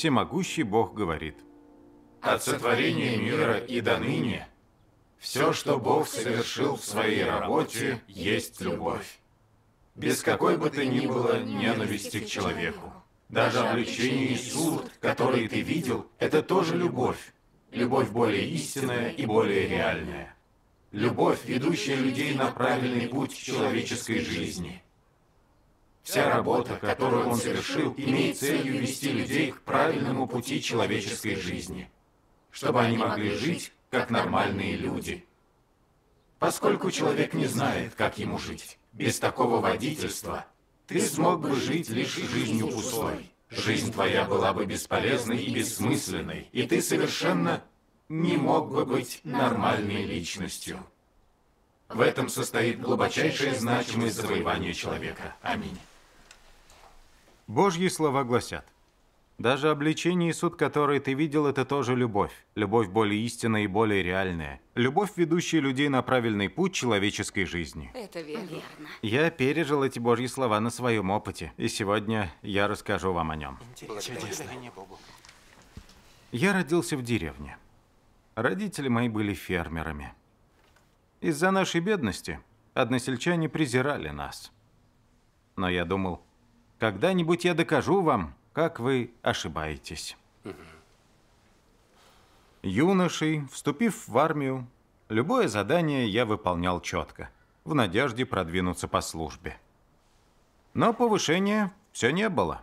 всемогущий Бог говорит. От сотворения мира и до ныне все, что Бог совершил в своей работе, есть любовь. Без какой бы то ни было ненависти к человеку. Даже обличение и суд, которые ты видел, это тоже любовь. Любовь более истинная и более реальная. Любовь, ведущая людей на правильный путь человеческой жизни – Вся работа, которую он совершил, имеет целью вести людей к правильному пути человеческой жизни, чтобы они могли жить, как нормальные люди. Поскольку человек не знает, как ему жить, без такого водительства ты смог бы жить лишь жизнью пустой. Жизнь твоя была бы бесполезной и бессмысленной, и ты совершенно не мог бы быть нормальной личностью. В этом состоит глубочайшая значимость завоевания человека. Аминь. Божьи слова гласят, «Даже обличение и суд, который ты видел, это тоже любовь. Любовь более истинная и более реальная. Любовь, ведущая людей на правильный путь человеческой жизни». Это верно. Я пережил эти Божьи слова на своем опыте, и сегодня я расскажу вам о нем. Интересно. Я родился в деревне. Родители мои были фермерами. Из-за нашей бедности односельчане презирали нас. Но я думал, когда-нибудь я докажу вам, как вы ошибаетесь. Юношей, вступив в армию, любое задание я выполнял четко, в надежде продвинуться по службе. Но повышения все не было.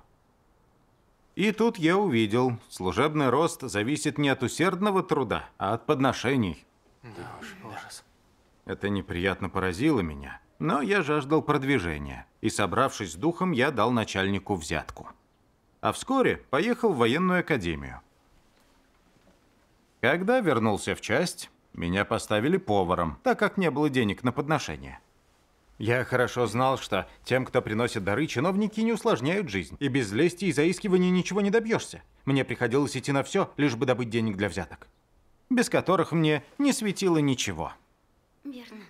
И тут я увидел, служебный рост зависит не от усердного труда, а от подношений. Да уж, ужас. Это неприятно поразило меня. Но я жаждал продвижения, и, собравшись с духом, я дал начальнику взятку. А вскоре поехал в военную академию. Когда вернулся в часть, меня поставили поваром, так как не было денег на подношение. Я хорошо знал, что тем, кто приносит дары, чиновники не усложняют жизнь, и без лести и заискивания ничего не добьешься. Мне приходилось идти на все, лишь бы добыть денег для взяток, без которых мне не светило ничего. Верно.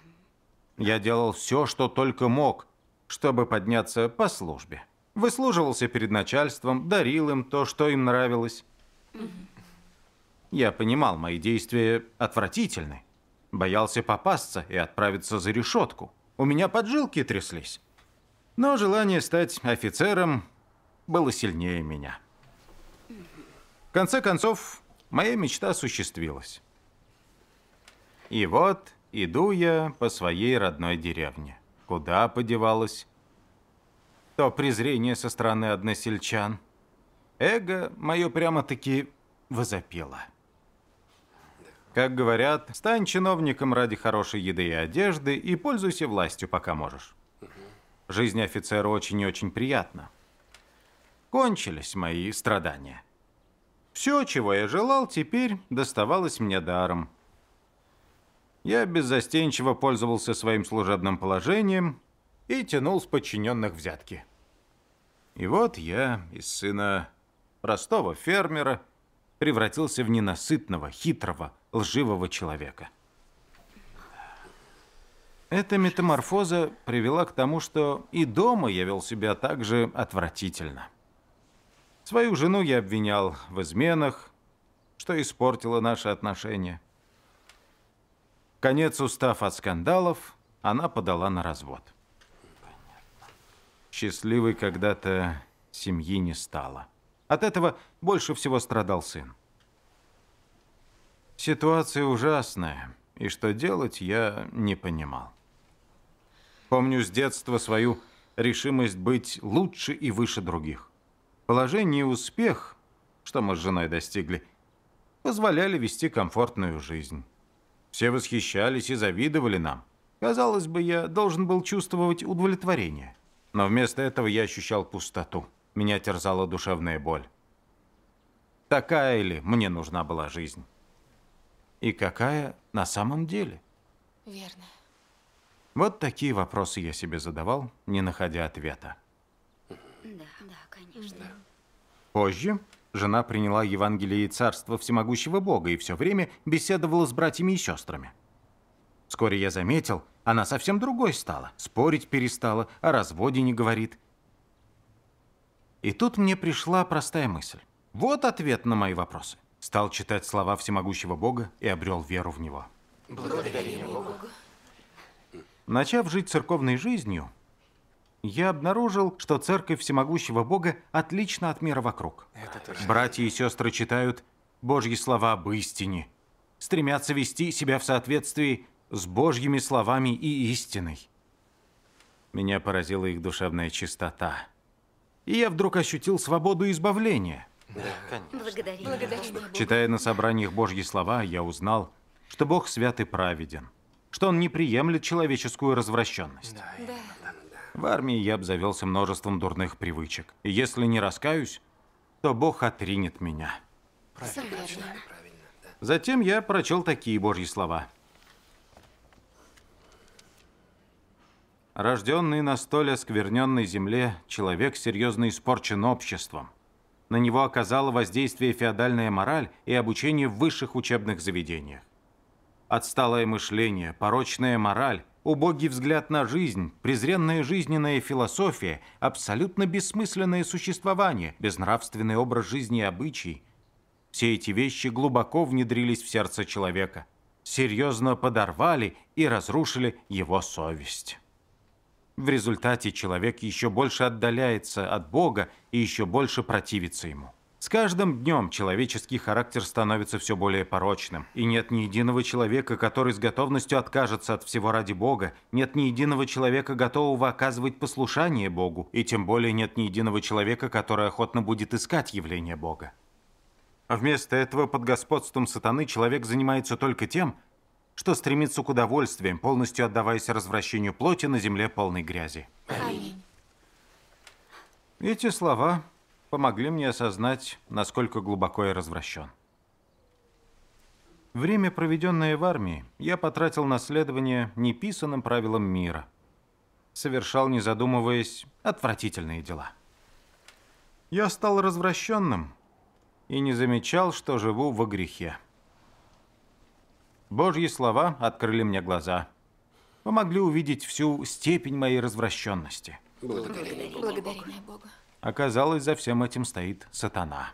Я делал все, что только мог, чтобы подняться по службе. Выслуживался перед начальством, дарил им то, что им нравилось. Я понимал, мои действия отвратительны. Боялся попасться и отправиться за решетку. У меня поджилки тряслись. Но желание стать офицером было сильнее меня. В конце концов, моя мечта осуществилась. И вот Иду я по своей родной деревне. Куда подевалась? То презрение со стороны односельчан. Эго мое прямо-таки возопело. Как говорят, стань чиновником ради хорошей еды и одежды и пользуйся властью, пока можешь. Жизнь офицера очень и очень приятна. Кончились мои страдания. Все, чего я желал, теперь доставалось мне даром – я беззастенчиво пользовался своим служебным положением и тянул с подчиненных взятки. И вот я из сына простого фермера превратился в ненасытного, хитрого, лживого человека. Эта метаморфоза привела к тому, что и дома я вел себя так же отвратительно. Свою жену я обвинял в изменах, что испортило наши отношения – Конец устав от скандалов, она подала на развод. Понятно. Счастливой когда-то семьи не стало. От этого больше всего страдал сын. Ситуация ужасная, и что делать, я не понимал. Помню с детства свою решимость быть лучше и выше других. Положение и успех, что мы с женой достигли, позволяли вести комфортную жизнь. Все восхищались и завидовали нам. Казалось бы, я должен был чувствовать удовлетворение. Но вместо этого я ощущал пустоту. Меня терзала душевная боль. Такая ли мне нужна была жизнь? И какая на самом деле? Верно. Вот такие вопросы я себе задавал, не находя ответа. Да, да, конечно. Да. Позже Жена приняла Евангелие и Царство Всемогущего Бога и все время беседовала с братьями и сестрами. Вскоре я заметил, она совсем другой стала, спорить перестала, о разводе не говорит. И тут мне пришла простая мысль. Вот ответ на мои вопросы. Стал читать слова всемогущего Бога и обрел веру в Него. Благодарение Богу. Начав жить церковной жизнью, я обнаружил, что Церковь Всемогущего Бога отлична от мира вокруг. Братья и сестры читают Божьи слова об истине, стремятся вести себя в соответствии с Божьими словами и истиной. Меня поразила их душевная чистота. И я вдруг ощутил свободу избавления. Да, конечно. Благодарим. Благодарим. Читая на собраниях Божьи слова, я узнал, что Бог свят и праведен, что Он не приемлет человеческую развращенность. Да. В армии я обзавелся множеством дурных привычек. И если не раскаюсь, то Бог отринет меня. Правильно. Правильно. Затем я прочел такие Божьи слова. Рожденный на столь оскверненной земле, человек серьезно испорчен обществом. На него оказало воздействие феодальная мораль и обучение в высших учебных заведениях. Отсталое мышление, порочная мораль – убогий взгляд на жизнь, презренная жизненная философия, абсолютно бессмысленное существование, безнравственный образ жизни и обычаи. Все эти вещи глубоко внедрились в сердце человека, серьезно подорвали и разрушили его совесть. В результате человек еще больше отдаляется от Бога и еще больше противится ему. С каждым днем человеческий характер становится все более порочным. И нет ни единого человека, который с готовностью откажется от всего ради Бога, нет ни единого человека, готового оказывать послушание Богу, и тем более нет ни единого человека, который охотно будет искать явление Бога. А вместо этого под господством сатаны человек занимается только тем, что стремится к удовольствиям, полностью отдаваясь развращению плоти на земле полной грязи. Аминь. Эти слова помогли мне осознать, насколько глубоко я развращен. Время, проведенное в армии, я потратил на следование неписанным правилам мира. Совершал, не задумываясь, отвратительные дела. Я стал развращенным и не замечал, что живу во грехе. Божьи слова открыли мне глаза. Помогли увидеть всю степень моей развращенности. Благодарение Бога. Благодарение Бога. Оказалось, за всем этим стоит сатана.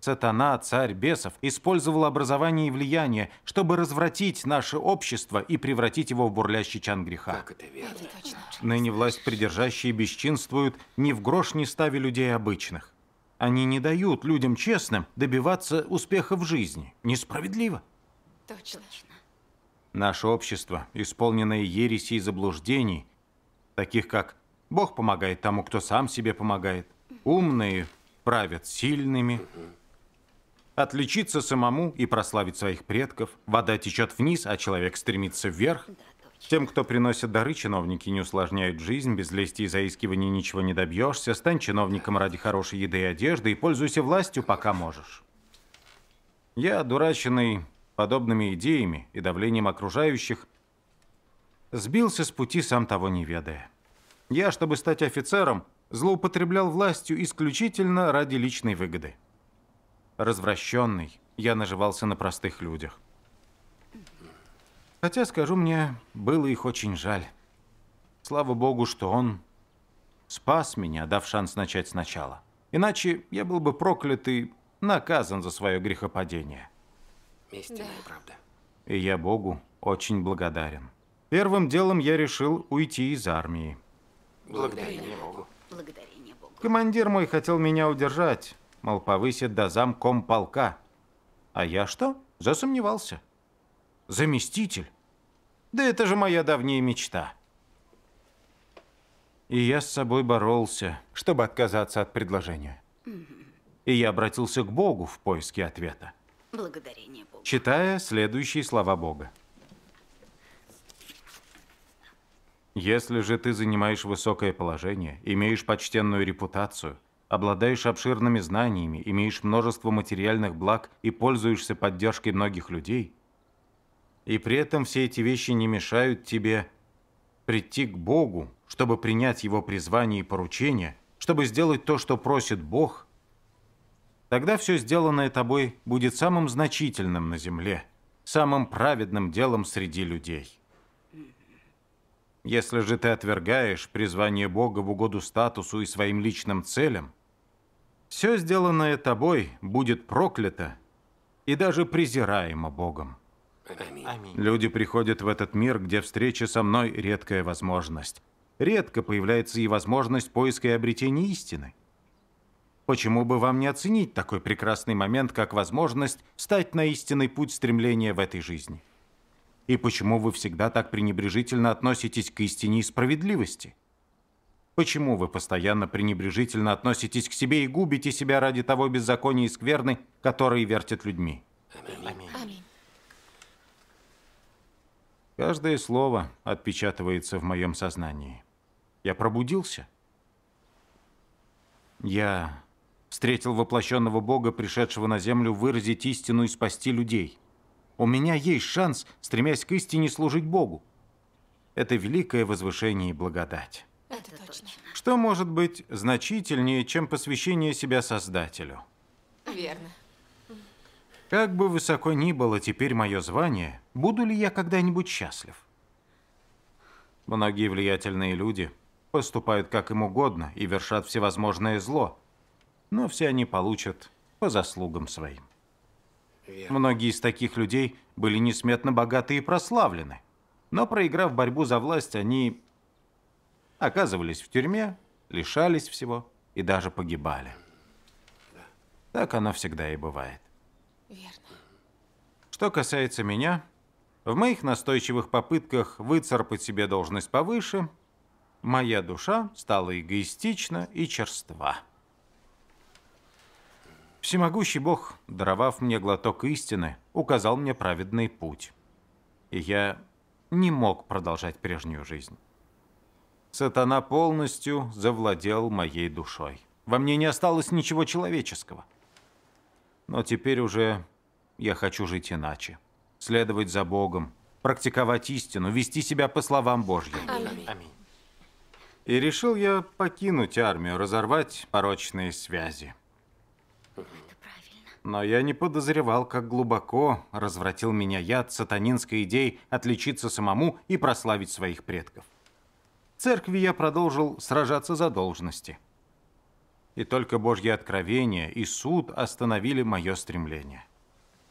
Сатана, царь бесов, использовал образование и влияние, чтобы развратить наше общество и превратить его в бурлящий чан греха. Как это верно? Это точно. Ныне власть придержащие бесчинствуют, ни в грош не ставя людей обычных. Они не дают людям честным добиваться успеха в жизни. Несправедливо. Точно. Наше общество, исполненное ереси и заблуждений, таких как Бог помогает тому, кто сам себе помогает. Умные правят сильными. Отличиться самому и прославить своих предков. Вода течет вниз, а человек стремится вверх. Тем, кто приносит дары, чиновники не усложняют жизнь, без лести и заискиваний ничего не добьешься. Стань чиновником ради хорошей еды и одежды и пользуйся властью, пока можешь. Я, дураченный подобными идеями и давлением окружающих, сбился с пути, сам того не ведая. Я, чтобы стать офицером, злоупотреблял властью исключительно ради личной выгоды. Развращенный, я наживался на простых людях. Хотя, скажу мне, было их очень жаль. Слава богу, что он спас меня, дав шанс начать сначала. Иначе я был бы проклят и наказан за свое грехопадение. Истинная да. правда. И я богу очень благодарен. Первым делом я решил уйти из армии. Благодарение Богу. Благодарение Богу. Командир мой хотел меня удержать, мол, повысит до замком полка. А я что? Засомневался. Заместитель? Да это же моя давняя мечта. И я с собой боролся, чтобы отказаться от предложения. И я обратился к Богу в поиске ответа. Благодарение Богу. Читая следующие слова Бога. Если же ты занимаешь высокое положение, имеешь почтенную репутацию, обладаешь обширными знаниями, имеешь множество материальных благ и пользуешься поддержкой многих людей, и при этом все эти вещи не мешают тебе прийти к Богу, чтобы принять Его призвание и поручение, чтобы сделать то, что просит Бог, тогда все сделанное тобой будет самым значительным на земле, самым праведным делом среди людей. Если же ты отвергаешь призвание Бога в угоду статусу и своим личным целям, все сделанное тобой будет проклято и даже презираемо Богом. Аминь. Люди приходят в этот мир, где встреча со мной – редкая возможность. Редко появляется и возможность поиска и обретения истины. Почему бы вам не оценить такой прекрасный момент, как возможность встать на истинный путь стремления в этой жизни? И почему вы всегда так пренебрежительно относитесь к истине и справедливости? Почему вы постоянно пренебрежительно относитесь к себе и губите себя ради того беззакония и скверны, которые вертят людьми? Аминь. Аминь. Каждое слово отпечатывается в моем сознании. Я пробудился. Я встретил воплощенного Бога, пришедшего на землю выразить истину и спасти людей. У меня есть шанс, стремясь к истине, служить Богу. Это великое возвышение и благодать. Это точно. Что может быть значительнее, чем посвящение себя Создателю? Верно. Как бы высоко ни было теперь мое звание, буду ли я когда-нибудь счастлив? Многие влиятельные люди поступают как им угодно и вершат всевозможное зло, но все они получат по заслугам своим. Многие из таких людей были несметно богаты и прославлены. Но проиграв борьбу за власть, они оказывались в тюрьме, лишались всего и даже погибали. Так оно всегда и бывает. Верно. Что касается меня, в моих настойчивых попытках выцарпать себе должность повыше, моя душа стала эгоистична и черства. Всемогущий Бог, даровав мне глоток истины, указал мне праведный путь. И я не мог продолжать прежнюю жизнь. Сатана полностью завладел моей душой. Во мне не осталось ничего человеческого. Но теперь уже я хочу жить иначе. Следовать за Богом, практиковать истину, вести себя по словам Божьим. Аминь. Аминь. И решил я покинуть армию, разорвать порочные связи. Это правильно. Но я не подозревал, как глубоко развратил меня яд сатанинской идеи отличиться самому и прославить своих предков. В церкви я продолжил сражаться за должности. И только Божье откровение и суд остановили мое стремление.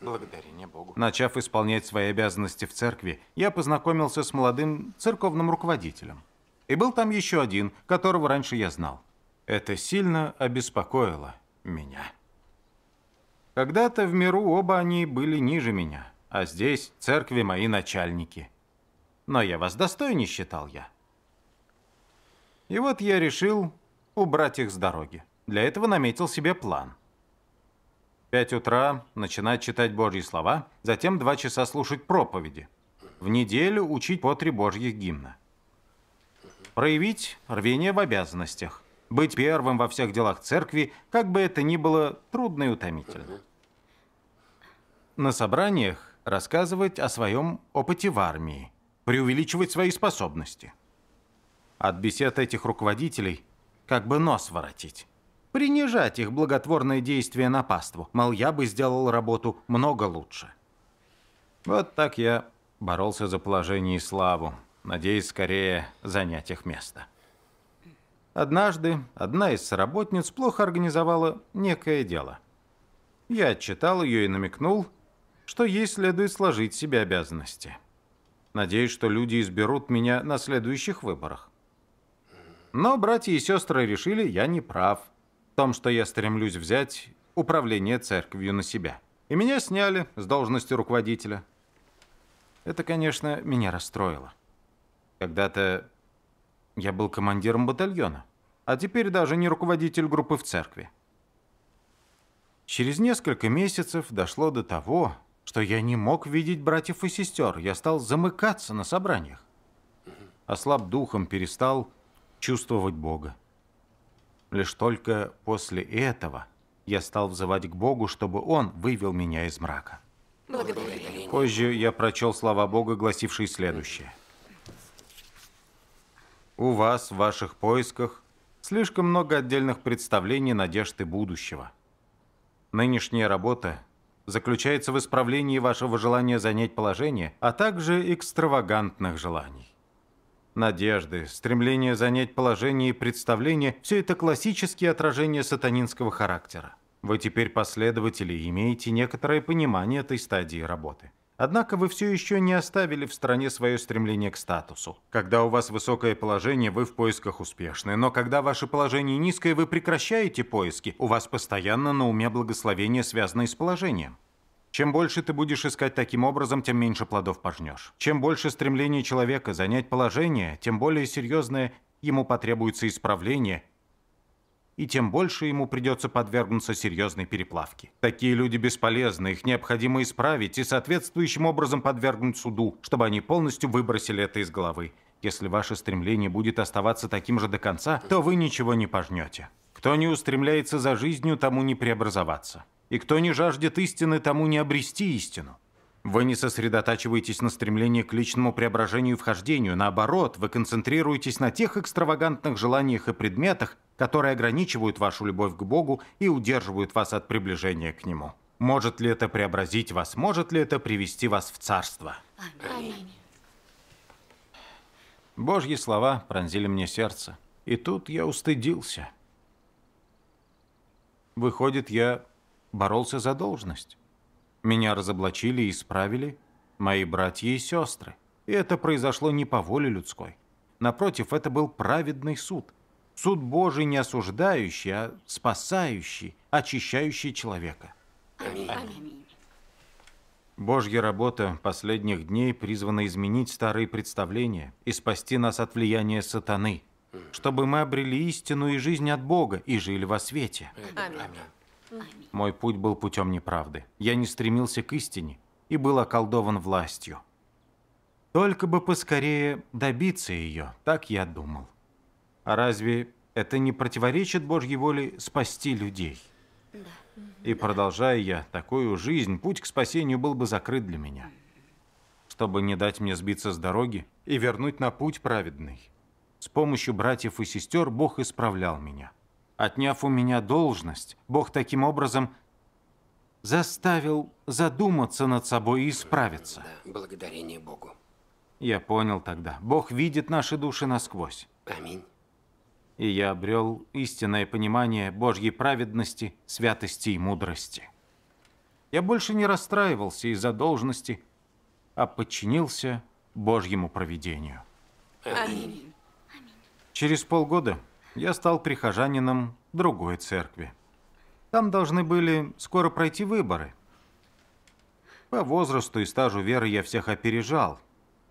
Благодарение Богу. Начав исполнять свои обязанности в церкви, я познакомился с молодым церковным руководителем. И был там еще один, которого раньше я знал. Это сильно обеспокоило меня. Когда-то в миру оба они были ниже меня, а здесь церкви мои начальники. Но я вас достойней считал я. И вот я решил убрать их с дороги. Для этого наметил себе план. пять утра начинать читать Божьи слова, затем два часа слушать проповеди. В неделю учить по три Божьих гимна. Проявить рвение в обязанностях. Быть первым во всех делах церкви, как бы это ни было, трудно и утомительно. На собраниях рассказывать о своем опыте в армии, преувеличивать свои способности. От бесед этих руководителей как бы нос воротить. Принижать их благотворное действие на паству, мол, я бы сделал работу много лучше. Вот так я боролся за положение и славу, надеясь скорее занять их место. Однажды одна из сработниц плохо организовала некое дело. Я отчитал ее и намекнул, что ей следует сложить себе обязанности. Надеюсь, что люди изберут меня на следующих выборах. Но братья и сестры решили, я не прав в том, что я стремлюсь взять управление церковью на себя. И меня сняли с должности руководителя. Это, конечно, меня расстроило. Когда-то я был командиром батальона, а теперь даже не руководитель группы в церкви. Через несколько месяцев дошло до того, что я не мог видеть братьев и сестер. Я стал замыкаться на собраниях. Ослаб духом перестал чувствовать Бога. Лишь только после этого я стал взывать к Богу, чтобы Он вывел меня из мрака. Благодарю. Позже я прочел слова Бога, гласившие следующее – у вас в ваших поисках слишком много отдельных представлений, надежды будущего. Нынешняя работа заключается в исправлении вашего желания занять положение, а также экстравагантных желаний. Надежды, стремление занять положение и представление – все это классические отражения сатанинского характера. Вы теперь последователи и имеете некоторое понимание этой стадии работы. Однако вы все еще не оставили в стране свое стремление к статусу. Когда у вас высокое положение, вы в поисках успешны, но когда ваше положение низкое, вы прекращаете поиски, у вас постоянно на уме благословение, связанное с положением. Чем больше ты будешь искать таким образом, тем меньше плодов пожнешь. Чем больше стремление человека занять положение, тем более серьезное ему потребуется исправление – и тем больше ему придется подвергнуться серьезной переплавке. Такие люди бесполезны, их необходимо исправить и соответствующим образом подвергнуть суду, чтобы они полностью выбросили это из головы. Если ваше стремление будет оставаться таким же до конца, то вы ничего не пожнете. Кто не устремляется за жизнью, тому не преобразоваться. И кто не жаждет истины, тому не обрести истину. Вы не сосредотачиваетесь на стремлении к личному преображению и вхождению. Наоборот, вы концентрируетесь на тех экстравагантных желаниях и предметах, которые ограничивают вашу любовь к Богу и удерживают вас от приближения к Нему. Может ли это преобразить вас? Может ли это привести вас в царство? Аминь. Божьи слова пронзили мне сердце. И тут я устыдился. Выходит, я боролся за должность. Меня разоблачили и исправили мои братья и сестры. И это произошло не по воле людской. Напротив, это был праведный суд. Суд Божий не осуждающий, а спасающий, очищающий человека. Аминь. Аминь. Божья работа последних дней призвана изменить старые представления и спасти нас от влияния сатаны, чтобы мы обрели истину и жизнь от Бога и жили во свете. Аминь. Аминь. Мой путь был путем неправды. Я не стремился к истине и был околдован властью. Только бы поскорее добиться ее, так я думал. А разве это не противоречит Божьей воле спасти людей? И продолжая я такую жизнь, путь к спасению был бы закрыт для меня. Чтобы не дать мне сбиться с дороги и вернуть на путь праведный. С помощью братьев и сестер Бог исправлял меня. Отняв у меня должность, Бог таким образом заставил задуматься над собой и исправиться. Да, благодарение Богу. Я понял тогда. Бог видит наши души насквозь. Аминь. И я обрел истинное понимание Божьей праведности, святости и мудрости. Я больше не расстраивался из-за должности, а подчинился Божьему провидению. Аминь. Аминь. Через полгода я стал прихожанином другой церкви. Там должны были скоро пройти выборы. По возрасту и стажу веры я всех опережал.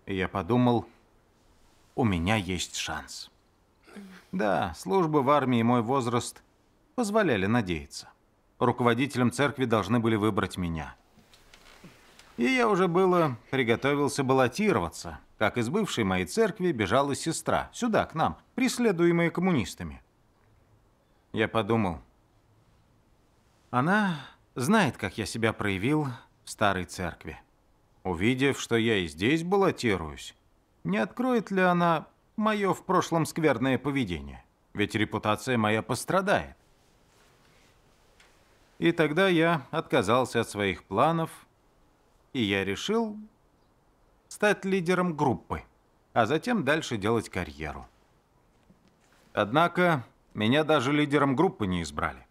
И я подумал, у меня есть шанс. Да, службы в армии и мой возраст позволяли надеяться. Руководителем церкви должны были выбрать меня. И я уже было приготовился баллотироваться, как из бывшей моей церкви бежала сестра сюда, к нам, преследуемые коммунистами. Я подумал, она знает, как я себя проявил в старой церкви. Увидев, что я и здесь баллотируюсь, не откроет ли она мое в прошлом скверное поведение? Ведь репутация моя пострадает. И тогда я отказался от своих планов, и я решил стать лидером группы, а затем дальше делать карьеру. Однако меня даже лидером группы не избрали.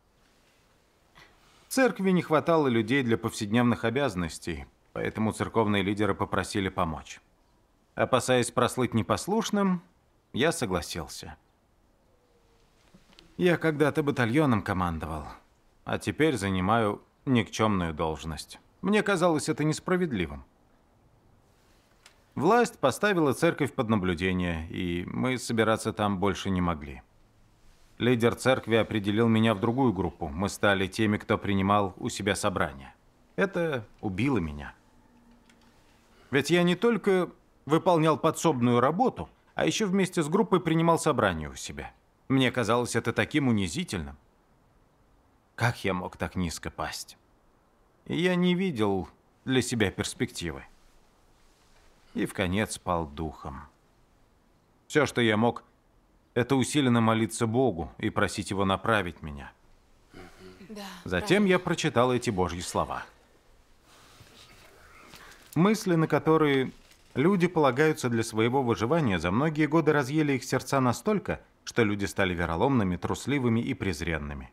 Церкви не хватало людей для повседневных обязанностей, поэтому церковные лидеры попросили помочь. Опасаясь прослыть непослушным, я согласился. Я когда-то батальоном командовал, а теперь занимаю никчемную должность. Мне казалось это несправедливым. Власть поставила церковь под наблюдение, и мы собираться там больше не могли. Лидер церкви определил меня в другую группу. Мы стали теми, кто принимал у себя собрания. Это убило меня. Ведь я не только выполнял подсобную работу, а еще вместе с группой принимал собрание у себя. Мне казалось это таким унизительным. Как я мог так низко пасть? Я не видел для себя перспективы и в конец пал духом. Все, что я мог, это усиленно молиться Богу и просить Его направить меня. Да, Затем правильно. я прочитал эти Божьи слова. Мысли, на которые люди полагаются для своего выживания, за многие годы разъели их сердца настолько, что люди стали вероломными, трусливыми и презренными.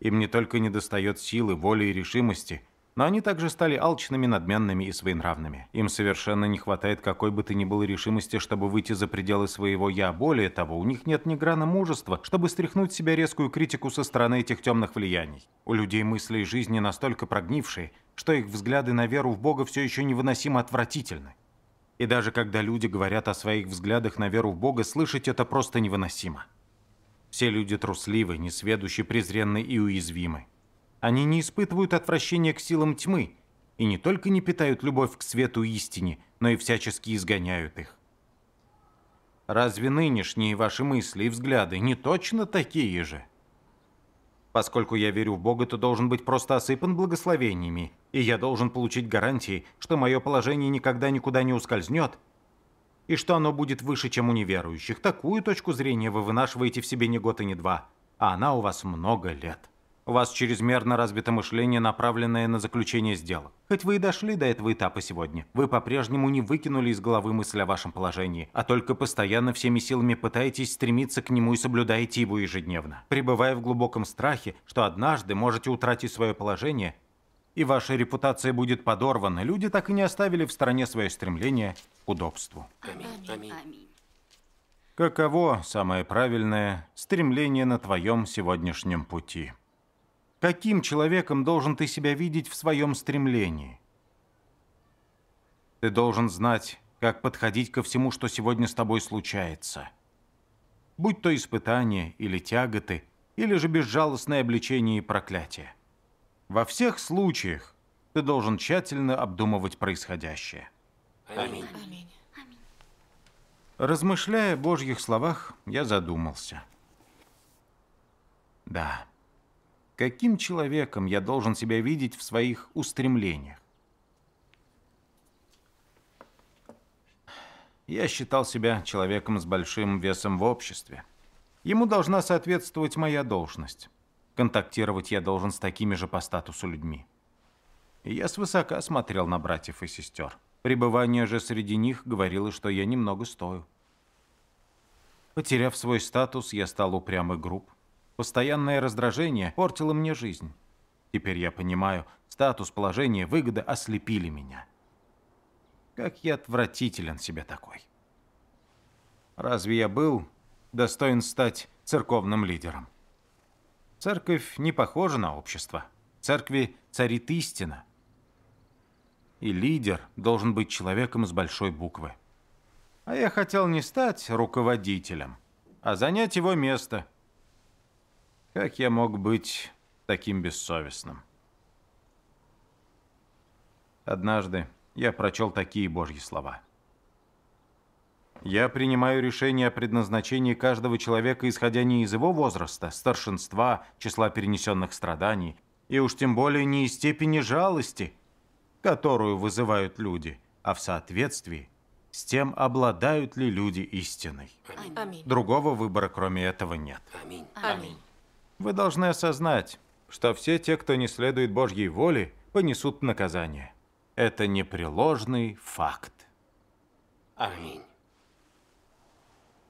Им не только недостает силы, воли и решимости – но они также стали алчными, надменными и своенравными. Им совершенно не хватает какой бы то ни было решимости, чтобы выйти за пределы своего «я». Более того, у них нет ни грана мужества, чтобы стряхнуть себя резкую критику со стороны этих темных влияний. У людей мысли и жизни настолько прогнившие, что их взгляды на веру в Бога все еще невыносимо отвратительны. И даже когда люди говорят о своих взглядах на веру в Бога, слышать это просто невыносимо. Все люди трусливы, несведущи, презренны и уязвимы. Они не испытывают отвращения к силам тьмы и не только не питают любовь к свету и истине, но и всячески изгоняют их. Разве нынешние ваши мысли и взгляды не точно такие же? Поскольку я верю в Бога, то должен быть просто осыпан благословениями, и я должен получить гарантии, что мое положение никогда никуда не ускользнет, и что оно будет выше, чем у неверующих. Такую точку зрения вы вынашиваете в себе не год и не два, а она у вас много лет. У вас чрезмерно развито мышление, направленное на заключение сделок. Хоть вы и дошли до этого этапа сегодня, вы по-прежнему не выкинули из головы мысль о вашем положении, а только постоянно всеми силами пытаетесь стремиться к нему и соблюдаете его ежедневно, пребывая в глубоком страхе, что однажды можете утратить свое положение, и ваша репутация будет подорвана. Люди так и не оставили в стороне свое стремление к удобству. Аминь. Аминь. Аминь. Каково самое правильное стремление на твоем сегодняшнем пути? Каким человеком должен ты себя видеть в своем стремлении? Ты должен знать, как подходить ко всему, что сегодня с тобой случается. Будь то испытание или тяготы, или же безжалостное обличение и проклятие. Во всех случаях ты должен тщательно обдумывать происходящее. Аминь. Аминь. Размышляя о Божьих словах, я задумался. Да. Каким человеком я должен себя видеть в своих устремлениях? Я считал себя человеком с большим весом в обществе. Ему должна соответствовать моя должность. Контактировать я должен с такими же по статусу людьми. И я свысока смотрел на братьев и сестер. Пребывание же среди них говорило, что я немного стою. Потеряв свой статус, я стал упрямый, и груб. Постоянное раздражение портило мне жизнь. Теперь я понимаю, статус, положение, выгода ослепили меня. Как я отвратителен себе такой. Разве я был достоин стать церковным лидером? Церковь не похожа на общество. В церкви царит истина. И лидер должен быть человеком с большой буквы. А я хотел не стать руководителем, а занять его место – как я мог быть таким бессовестным? Однажды я прочел такие Божьи слова. Я принимаю решение о предназначении каждого человека, исходя не из его возраста, старшинства, числа перенесенных страданий, и уж тем более не из степени жалости, которую вызывают люди, а в соответствии с тем, обладают ли люди истиной. Аминь. Другого выбора, кроме этого, нет. Аминь. Аминь. Вы должны осознать, что все те, кто не следует Божьей воле, понесут наказание. Это непреложный факт. Аминь.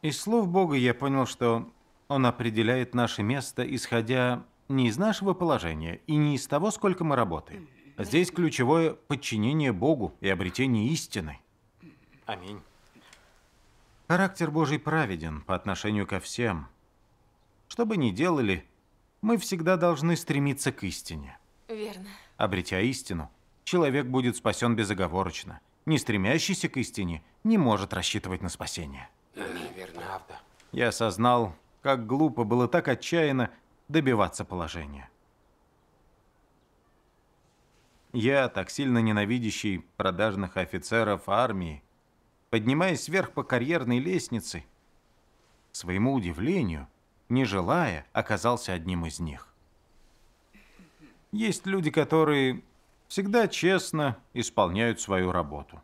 Из слов Бога я понял, что Он определяет наше место, исходя не из нашего положения и не из того, сколько мы работаем. А здесь ключевое подчинение Богу и обретение истины. Аминь. Характер Божий праведен по отношению ко всем. Что бы ни делали, мы всегда должны стремиться к истине. Верно. Обретя истину, человек будет спасен безоговорочно. Не стремящийся к истине не может рассчитывать на спасение. Верно, правда. Я осознал, как глупо было так отчаянно добиваться положения. Я, так сильно ненавидящий продажных офицеров армии, поднимаясь вверх по карьерной лестнице, к своему удивлению, не желая, оказался одним из них. Есть люди, которые всегда честно исполняют свою работу.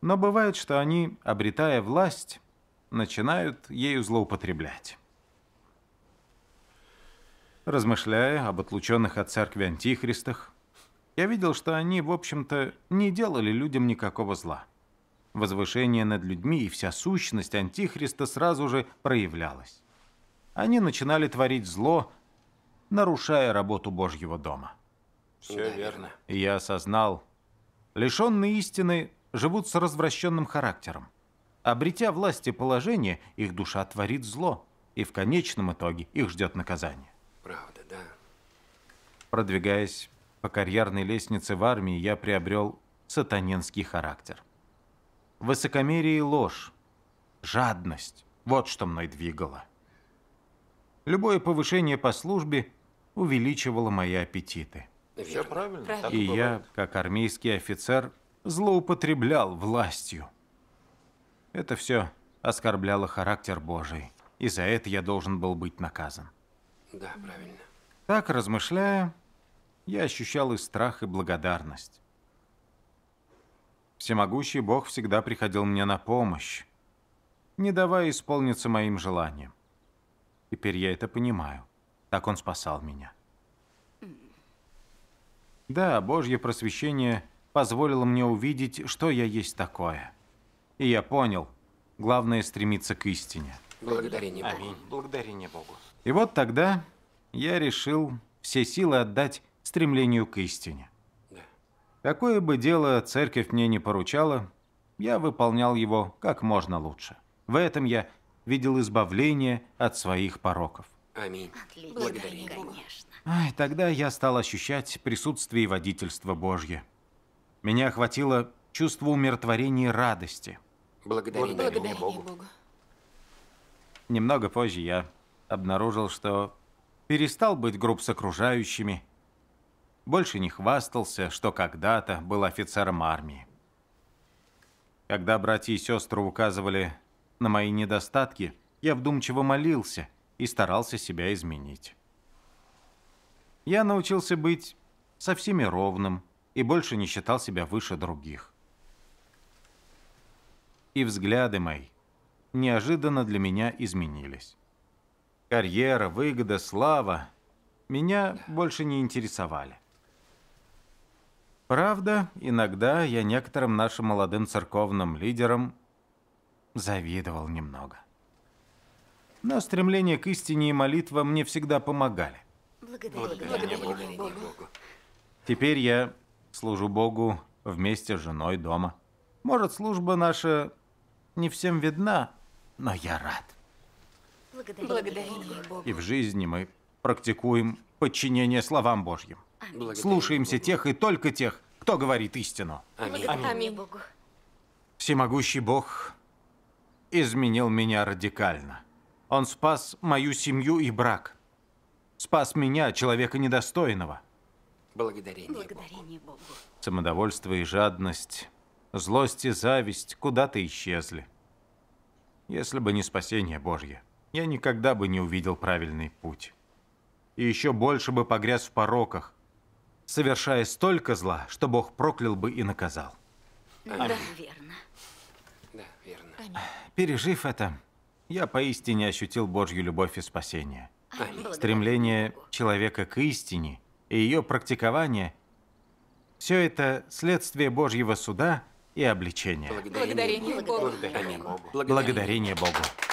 Но бывает, что они, обретая власть, начинают ею злоупотреблять. Размышляя об отлученных от церкви антихристах, я видел, что они, в общем-то, не делали людям никакого зла. Возвышение над людьми и вся сущность антихриста сразу же проявлялась они начинали творить зло, нарушая работу Божьего дома. Все верно. И я осознал, лишенные истины живут с развращенным характером. Обретя власть и положение, их душа творит зло, и в конечном итоге их ждет наказание. Правда, да. Продвигаясь по карьерной лестнице в армии, я приобрел сатанинский характер. Высокомерие и ложь, жадность – вот что мной двигало. Любое повышение по службе увеличивало мои аппетиты. Все правильно. правильно. И, и я, как армейский офицер, злоупотреблял властью. Это все оскорбляло характер Божий, и за это я должен был быть наказан. Да, правильно. Так, размышляя, я ощущал и страх, и благодарность. Всемогущий Бог всегда приходил мне на помощь, не давая исполниться моим желаниям. Теперь я это понимаю. Так он спасал меня. Да, Божье просвещение позволило мне увидеть, что я есть такое. И я понял, главное стремиться к истине. Благодарение Богу. Аминь. Благодарение Богу. И вот тогда я решил все силы отдать стремлению к истине. Да. Какое бы дело церковь мне не поручала, я выполнял его как можно лучше. В этом я видел избавление от своих пороков. Аминь. Отлично. Благодарим Бога. Конечно. Ай, тогда я стал ощущать присутствие и водительство Божье. Меня охватило чувство умиротворения и радости. Благодарение, Благодарение Богу. Богу. Немного позже я обнаружил, что перестал быть груб с окружающими, больше не хвастался, что когда-то был офицером армии. Когда братья и сестры указывали на мои недостатки я вдумчиво молился и старался себя изменить. Я научился быть со всеми ровным и больше не считал себя выше других. И взгляды мои неожиданно для меня изменились. Карьера, выгода, слава меня больше не интересовали. Правда, иногда я некоторым нашим молодым церковным лидерам завидовал немного. Но стремление к истине и молитва мне всегда помогали. Благодаря, Богу. Теперь я служу Богу вместе с женой дома. Может, служба наша не всем видна, но я рад. Благодаря, Богу. И в жизни мы практикуем подчинение словам Божьим. Аминь. Слушаемся тех и только тех, кто говорит истину. Аминь. Аминь. Аминь. Всемогущий Бог, изменил меня радикально. Он спас мою семью и брак. Спас меня, человека недостойного. Благодарение, Благодарение Богу. Богу. Самодовольство и жадность, злость и зависть куда-то исчезли. Если бы не спасение Божье, я никогда бы не увидел правильный путь. И еще больше бы погряз в пороках, совершая столько зла, что Бог проклял бы и наказал. Аминь. Да, верно. Пережив это, я поистине ощутил Божью любовь и спасение. Стремление человека к истине и ее практикование – все это следствие Божьего суда и обличения. Благодарение Богу. Благодарение Богу. Благодарение Богу.